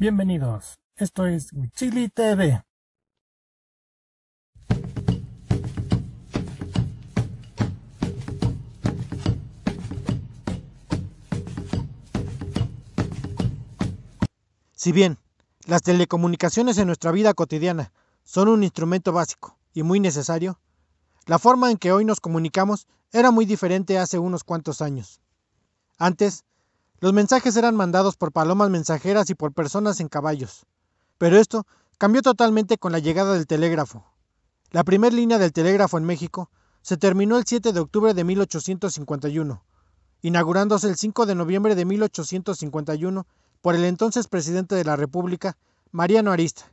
Bienvenidos, esto es Wichili TV. Si bien las telecomunicaciones en nuestra vida cotidiana son un instrumento básico y muy necesario, la forma en que hoy nos comunicamos era muy diferente hace unos cuantos años. Antes, los mensajes eran mandados por palomas mensajeras y por personas en caballos. Pero esto cambió totalmente con la llegada del telégrafo. La primera línea del telégrafo en México se terminó el 7 de octubre de 1851, inaugurándose el 5 de noviembre de 1851 por el entonces presidente de la República, Mariano Arista,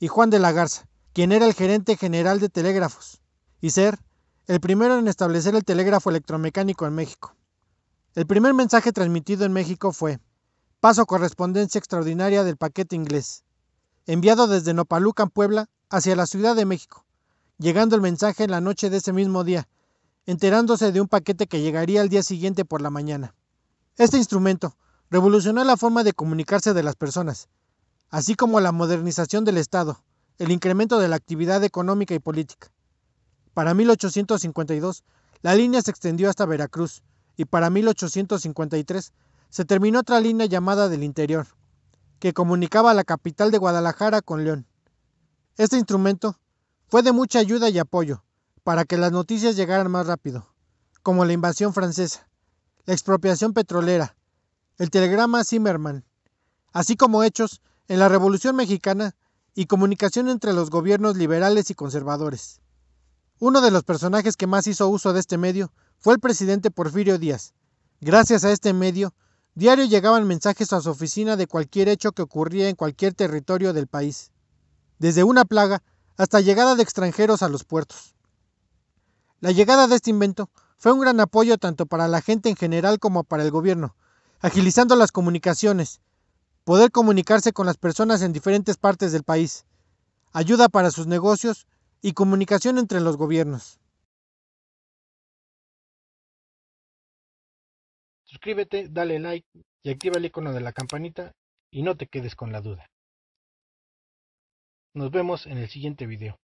y Juan de la Garza, quien era el gerente general de telégrafos, y ser el primero en establecer el telégrafo electromecánico en México. El primer mensaje transmitido en México fue, paso correspondencia extraordinaria del paquete inglés, enviado desde Nopalucan, Puebla, hacia la Ciudad de México, llegando el mensaje en la noche de ese mismo día, enterándose de un paquete que llegaría al día siguiente por la mañana. Este instrumento revolucionó la forma de comunicarse de las personas, así como la modernización del Estado, el incremento de la actividad económica y política. Para 1852, la línea se extendió hasta Veracruz, y para 1853 se terminó otra línea llamada del interior, que comunicaba la capital de Guadalajara con León. Este instrumento fue de mucha ayuda y apoyo para que las noticias llegaran más rápido, como la invasión francesa, la expropiación petrolera, el telegrama Zimmerman, así como hechos en la Revolución Mexicana y comunicación entre los gobiernos liberales y conservadores. Uno de los personajes que más hizo uso de este medio fue el presidente Porfirio Díaz. Gracias a este medio, diario llegaban mensajes a su oficina de cualquier hecho que ocurría en cualquier territorio del país, desde una plaga hasta llegada de extranjeros a los puertos. La llegada de este invento fue un gran apoyo tanto para la gente en general como para el gobierno, agilizando las comunicaciones, poder comunicarse con las personas en diferentes partes del país, ayuda para sus negocios y comunicación entre los gobiernos. Suscríbete, dale like y activa el icono de la campanita y no te quedes con la duda. Nos vemos en el siguiente video.